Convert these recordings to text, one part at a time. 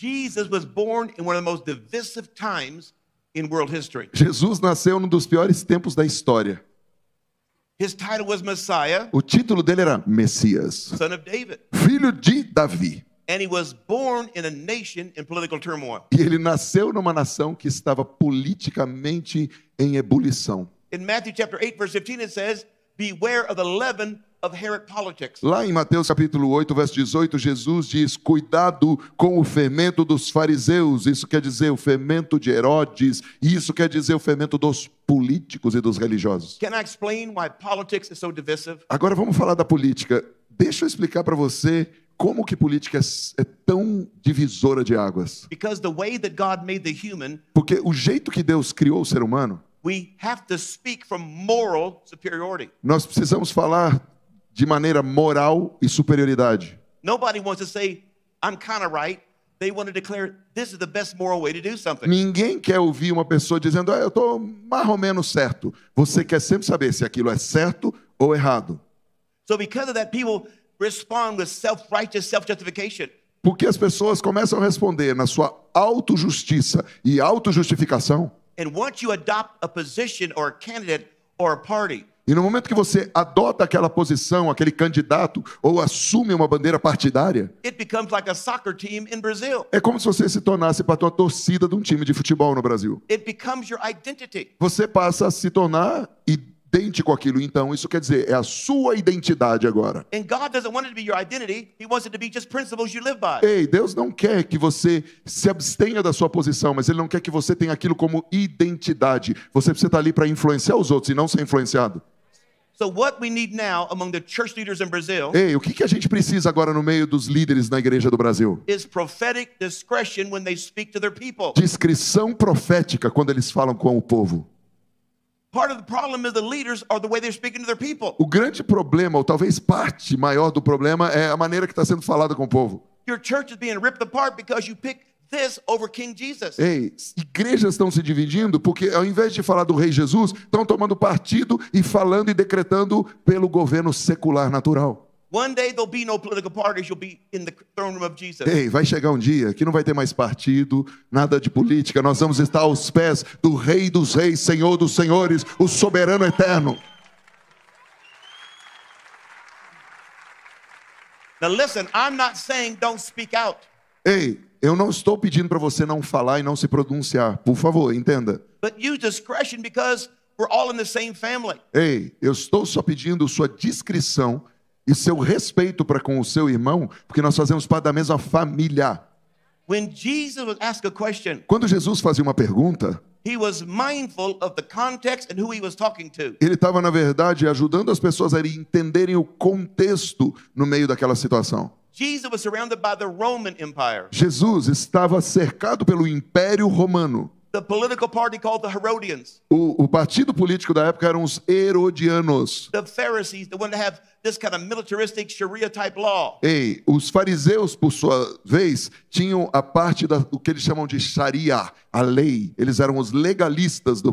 Jesus was born in one of the most divisive times in world history. Jesus nasceu num dos piores tempos da história. His title was Messiah, o título dele era Messias, son of David. filho de Davi. And he was born in a nation in political turmoil. E ele nasceu numa nação que estava politicamente em ebulição. In Matthew chapter 8 verse 15 it says, "Beware of the leaven Lá em Mateus capítulo 8, verso 18, Jesus diz: "Cuidado com o fermento dos fariseus". Isso quer dizer o fermento de Herodes, e isso quer dizer o fermento dos políticos e dos religiosos. So Agora vamos falar da política. Deixa eu explicar para você como que política é, é tão divisora de águas. Porque o jeito que Deus criou o ser humano, nós precisamos falar de maneira moral e superioridade. Nobody wants to say I'm kind of right. They want to declare this is the best moral way to do something. Ninguém quer ouvir uma pessoa dizendo, ah, eu estou mais ou menos certo. Você quer sempre saber se aquilo é certo ou errado. So because of that people respond with self-righteous self-justification. Porque as pessoas começam a responder na sua autojustiça e autojustificação. And once you adopt a position or a candidate or a party, e no momento que você adota aquela posição, aquele candidato, ou assume uma bandeira partidária, like é como se você se tornasse para a torcida de um time de futebol no Brasil. Você passa a se tornar idêntico àquilo. Então, isso quer dizer, é a sua identidade agora. Ei, Deus não quer que você se abstenha da sua posição, mas Ele não quer que você tenha aquilo como identidade. Você precisa estar ali para influenciar os outros e não ser influenciado. Ei, o que, que a gente precisa agora no meio dos líderes na igreja do Brasil? Discrição profética quando eles falam com o povo. O grande problema, ou talvez parte maior do problema, é a maneira que está sendo falada com o povo. Your church is being ripped apart because you pick this over King Jesus. Ei, igrejas estão se dividindo porque ao invés de falar do rei Jesus, estão tomando partido e falando e decretando pelo governo secular natural. One day there'll be no political parties, you'll be in the throne room of Jesus. Ei, vai chegar um dia que não vai ter mais partido, nada de política, nós vamos estar aos pés do rei dos reis, Senhor dos senhores, o soberano eterno. Now listen, I'm not saying don't speak out. Ei, eu não estou pedindo para você não falar e não se pronunciar. Por favor, entenda. But use discretion because we're all in the same family. Ei, eu estou só pedindo sua discrição e seu respeito para com o seu irmão, porque nós fazemos parte da mesma família. When Jesus a question, Quando Jesus fazia uma pergunta, Ele estava na verdade ajudando as pessoas a entenderem o contexto no meio daquela situação. Jesus estava cercado pelo Império Romano. The political party called the Herodians. O, o, partido político da época eram os herodianos. The Pharisees, the one that have this kind of militaristic Sharia type law. Ei, os fariseus por sua vez tinham a parte do que eles chamam de Sharia, a lei. Eles eram os legalistas do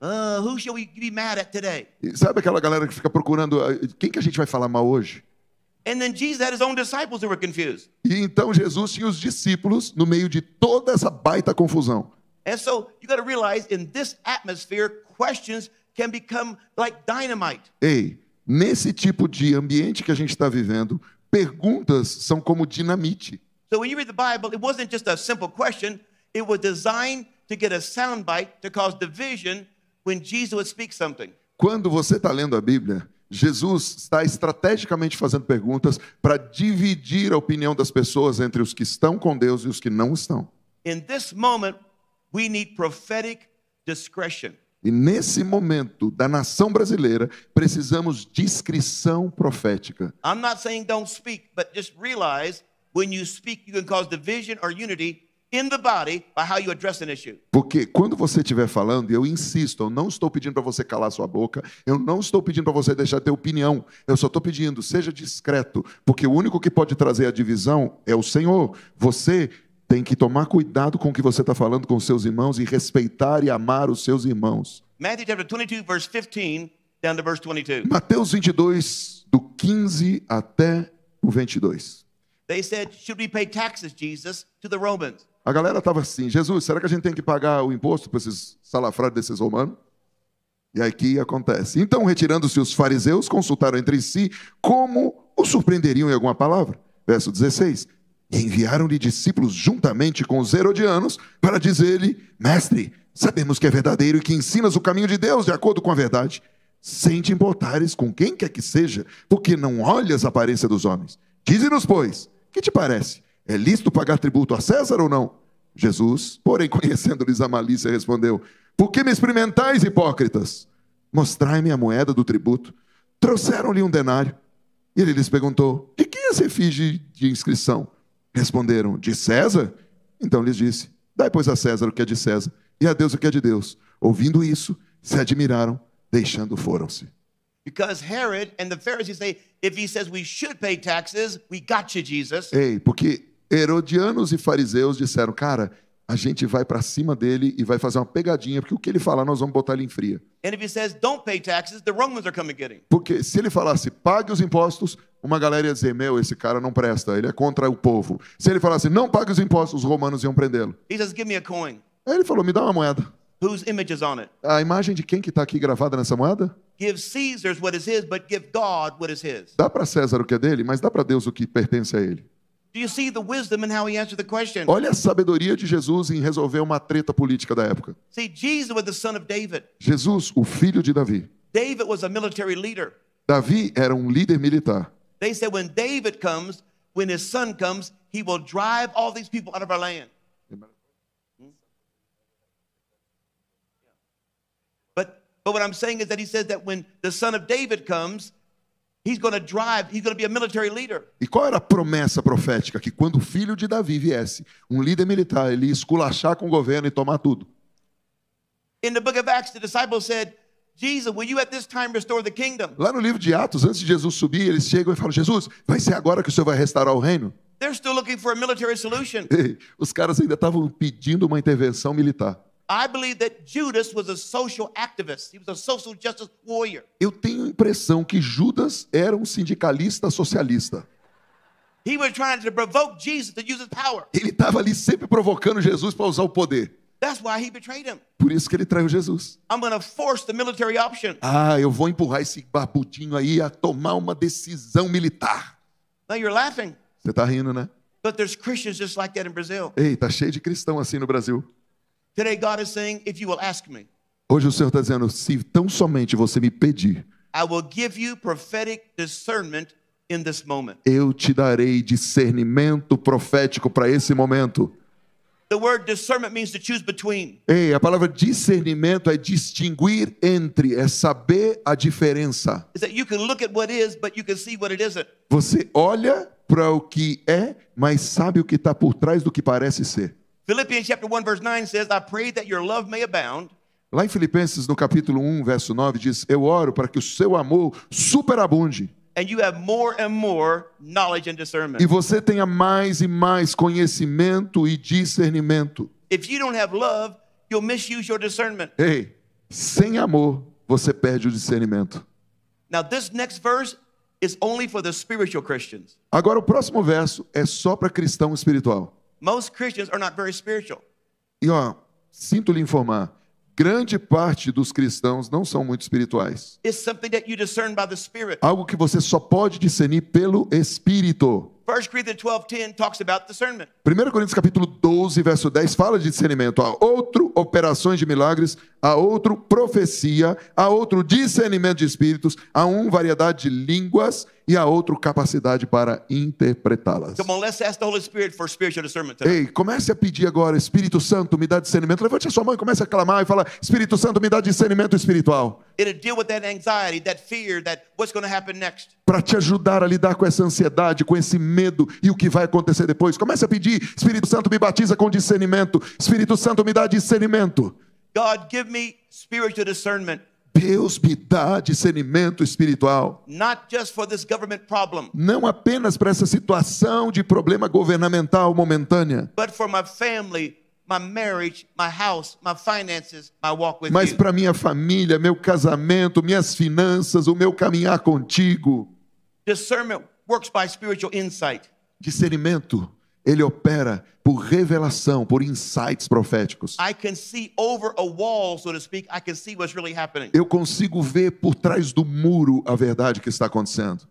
Uh, who shall we be mad at today? E sabe aquela galera que fica procurando uh, quem que a gente vai falar mal hoje? And then Jesus had his own disciples who were confused. E então Jesus tinha os discípulos no meio de toda essa baita confusão. And so you got to realize in this atmosphere questions can become like dynamite. Ei, nesse tipo de ambiente que a gente está vivendo, perguntas são como dinamite. So when you read the Bible, it wasn't just a simple question, it was designed to get a soundbite to cause division quando você está lendo a Bíblia, Jesus está estrategicamente fazendo perguntas para dividir a opinião das pessoas entre os que estão com Deus e os que não estão. Moment, e nesse momento da nação brasileira, precisamos de discrição profética. I'm not saying don't speak, but just realize when you speak you can cause division or unity porque quando você estiver falando, eu insisto, eu não estou pedindo para você calar sua boca, eu não estou pedindo para você deixar ter opinião, eu só estou pedindo, seja discreto, porque o único que pode trazer a divisão é o Senhor. Você tem que tomar cuidado com o que você está falando com seus irmãos e respeitar e amar os seus irmãos. Matthew chapter 22 verse 15 down to verse 22. Mateus 22 do 15 até o 22. They said, should we pay taxes, Jesus, to the Romans? A galera estava assim: Jesus, será que a gente tem que pagar o imposto para esses salafrados desses romanos? E aqui acontece. Então, retirando-se os fariseus, consultaram entre si como o surpreenderiam em alguma palavra. Verso 16. E enviaram-lhe discípulos juntamente com os herodianos para dizer-lhe: Mestre, sabemos que é verdadeiro e que ensinas o caminho de Deus de acordo com a verdade, sem te importares com quem quer que seja, porque não olhas a aparência dos homens. Dize-nos, pois, que te parece? É lícito pagar tributo a César ou não? Jesus, porém, conhecendo-lhes a malícia, respondeu: Por que me experimentais, hipócritas? Mostrai-me a moeda do tributo. Trouxeram-lhe um denário. E ele lhes perguntou: De quem é esse efígie de inscrição? Responderam: De César? Então lhes disse: Dai, pois, a César o que é de César, e a Deus o que é de Deus. Ouvindo isso, se admiraram, deixando foram-se. Because Herod and the Pharisees say, if he says we should pay taxes, we got you, Jesus. Ei, porque Herodianos e fariseus disseram: Cara, a gente vai para cima dele e vai fazer uma pegadinha, porque o que ele falar, nós vamos botar ele em fria. porque se ele falasse, pague os impostos, uma galera ia dizer, meu, esse cara não presta, ele é contra o povo. Se ele falasse, não pague os impostos, os romanos iam prendê-lo. Aí ele falou, me dá uma moeda. Whose image is on it? A imagem de quem que está aqui gravada nessa moeda? Give Caesar's what is his, but give God what is his. Dá para César o que é dele, mas dá para Deus o que pertence a ele. Olha a sabedoria de Jesus em resolver uma treta política da época. Jesus, o filho de Davi. Davi era um líder militar. They said when David comes, when his son comes, he will drive all these people out of our land. But but what I'm saying is that he says that when the son of David comes, He's going to drive, he's going to be a military leader. E qual era a promessa profética que quando o filho de Davi viesse, um líder militar, ele ia esculachar com o governo e tomar tudo? In the book of Acts, the disciples said, Jesus, will you at this time restore the kingdom? Lá no livro de Atos, antes de Jesus subir, eles chegam e falam: Jesus, vai ser agora que o Senhor vai restaurar o reino? They're still looking for a military solution. Os caras ainda estavam pedindo uma intervenção militar. I believe that Judas was a social activist. He was a social justice warrior. Eu tenho a impressão que Judas era um sindicalista socialista. He was trying to provoke Jesus to use his power. Ele estava ali sempre provocando Jesus para usar o poder. That's why he betrayed him. Por isso que ele traiu Jesus. I'm gonna force the military option. Ah, eu vou empurrar esse barbudinho aí a tomar uma decisão militar. Now you're laughing. Você está rindo, né? But there's Christians just like that in Brazil. Ei, tá cheio de cristão assim no Brasil. Today God is saying, if you will ask me, Hoje o Senhor está dizendo: se tão somente você me pedir, I will give you prophetic discernment in this moment. eu te darei discernimento profético para esse momento. The word discernment means to choose between. Ei, a palavra discernimento é distinguir entre, é saber a diferença. Você olha para o que é, mas sabe o que está por trás do que parece ser. Philippians chapter 1 verse 9 says, I pray that your love may abound. Lá em Filipenses, no capítulo 1, verso 9, diz: Eu oro para que o seu amor superabunde. And you have more and more knowledge and discernment. E você tenha mais e mais conhecimento e discernimento. If you don't have love, you'll misuse your discernment. Hey, sem amor, você perde o discernimento. Now this next verse is only for the spiritual Christians. Agora o próximo verso é só para cristão espiritual. Most Christians are not very spiritual. E ó, sinto lhe informar, grande parte dos cristãos não são muito espirituais. It's something that you discern by the Spirit. Algo que você só pode discernir pelo Espírito. 1 Coríntios 12, capítulo 12, verso 10 fala de discernimento. Há outro operações de milagres, há outro profecia, há outro discernimento de espíritos, há um variedade de línguas e a outro capacidade para interpretá-las. Ei, comece a pedir agora, Espírito Santo, me dá discernimento. Levante a sua mão e comece a clamar e fala, Espírito Santo, me dá discernimento espiritual. Para te ajudar a lidar com essa ansiedade, com esse medo e o que vai acontecer depois. Comece a pedir, Espírito Santo, me batiza com discernimento. Espírito Santo, me dá discernimento. God, give me spiritual discernment Deus me dá discernimento espiritual. Não apenas para essa situação de problema governamental momentânea. But for my family, my marriage, my house, my finances, my walk with Mas para minha família, meu casamento, minhas finanças, o meu caminhar contigo. Discernment works by spiritual insight. Discernimento ele opera por revelação, por insights proféticos. Eu consigo ver por trás do muro a verdade que está acontecendo.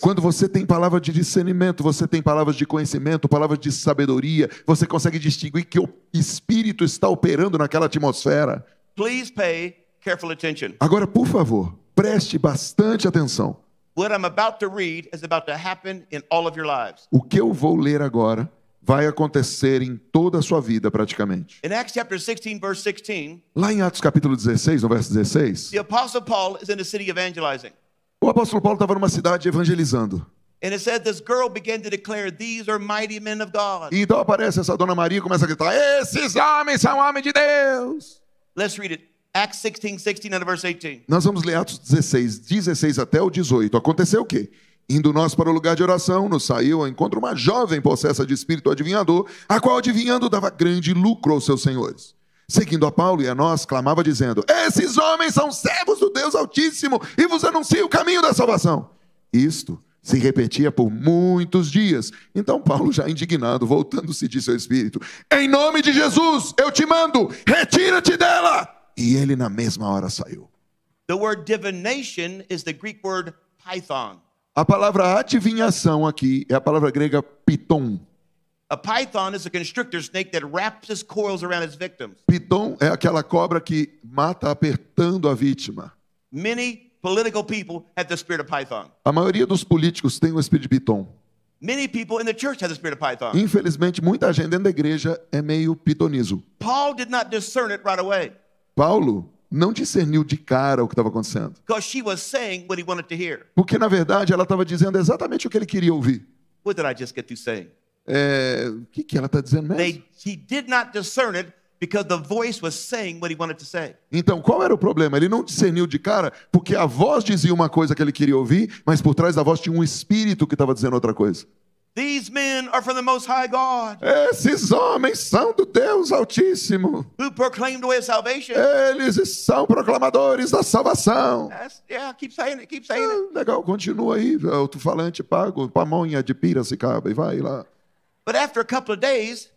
Quando você tem palavra de discernimento, você tem palavras de conhecimento, palavras de sabedoria, você consegue distinguir que o espírito está operando naquela atmosfera. Agora, por favor, preste bastante atenção. What I'm about to read is about to happen in all of your lives. O que eu vou ler agora vai acontecer em toda a sua vida praticamente. In Acts chapter 16 verse 16, Lá em Atos capítulo 16, no verso 16, the apostle Paul is in a city evangelizing. O apóstolo Paulo estava numa cidade evangelizando. And it said this girl began to declare, "These are mighty men of God." E então aparece essa dona Maria começa a gritar: "Esses homens são homens de Deus." Let's read it. Acts 16, 16 and verse 18. Nós vamos ler Atos 16, 16 até o 18. Aconteceu o quê? Indo nós para o lugar de oração, nos saiu ao encontro uma jovem possessa de espírito adivinhador, a qual adivinhando dava grande lucro aos seus senhores. Seguindo a Paulo e a nós, clamava dizendo: Esses homens são servos do Deus Altíssimo e vos anuncia o caminho da salvação. Isto se repetia por muitos dias. Então Paulo, já indignado, voltando-se, disse ao espírito: Em nome de Jesus, eu te mando, retira-te dela. E ele na mesma hora saiu. The word divination is the Greek word python. A palavra adivinhação aqui é a palavra grega piton. A python is a constrictor snake that wraps its coils around its victims. Piton é aquela cobra que mata apertando a vítima. Many political people have the spirit of python. A maioria dos políticos tem o espírito de piton. Many people in the church have the spirit of python. Infelizmente, muita gente dentro da igreja é meio pitonizo. Paul did not discern it right away. Paulo não discerniu de cara o que estava acontecendo. Porque, na verdade, ela estava dizendo exatamente o que ele queria ouvir. É, o é, que, que ela está dizendo mesmo? Ele não discerniu. because the voice was saying what he wanted to say. Então, qual era o problema? Ele não discerniu de cara porque a voz dizia uma coisa que ele queria ouvir, mas por trás da voz tinha um espírito que estava dizendo outra coisa. These men are from the Most High God, Esses homens são do Deus Altíssimo. who proclaimed the way of salvation. Eles são proclamadores da salvação. That's, yeah, keep saying it, keep saying it. Ah, legal, continua aí, é alto-falante pago, pamonha de Piracicaba, e vai lá. But after a couple of days,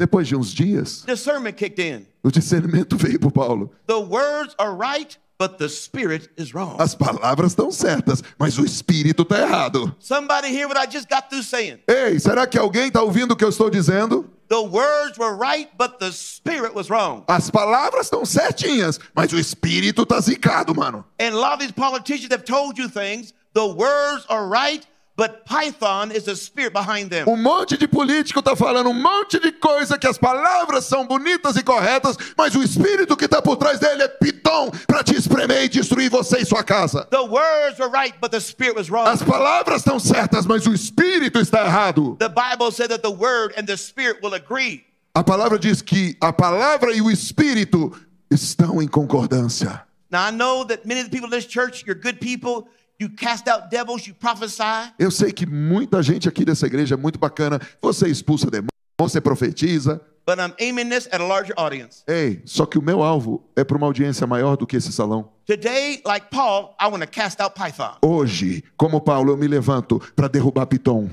Depois de uns dias, discernment kicked in. o discernimento veio para Paulo. The words are right, But the spirit is wrong. As palavras estão certas, mas o espírito está errado. Somebody hear what I just got through saying. Ei, será que alguém está ouvindo o que eu estou dizendo? The words were right, but the spirit was wrong. As palavras estão certinhas, mas o espírito está zicado, mano. And a lot of these politicians have told you things. The words are right, but Python is the spirit behind them. Um monte de político está falando um monte de coisa que as palavras são bonitas e corretas, mas o espírito que está por trás dele é Piton para te espremer e destruir você e sua casa. The words were right, but the spirit was wrong. As palavras estão certas, mas o espírito está errado. The Bible said that the word and the spirit will agree. A palavra diz que a palavra e o espírito estão em concordância. Now I know that many of the people in this church, you're good people. You cast out devils, you prophesy. Eu sei que muita gente aqui dessa igreja é muito bacana. Você expulsa demônios, você profetiza. But I'm aiming this at a larger audience. Ei, só que o meu alvo é para uma audiência maior do que esse salão. Today, like Paul, I want to cast out Python. Hoje, como Paulo, eu me levanto para derrubar Python.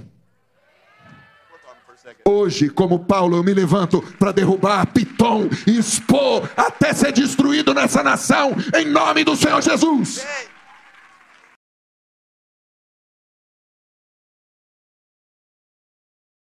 Hoje, como Paulo, eu me levanto para derrubar Python e expor até ser destruído nessa nação, em nome do Senhor Jesus. Yeah.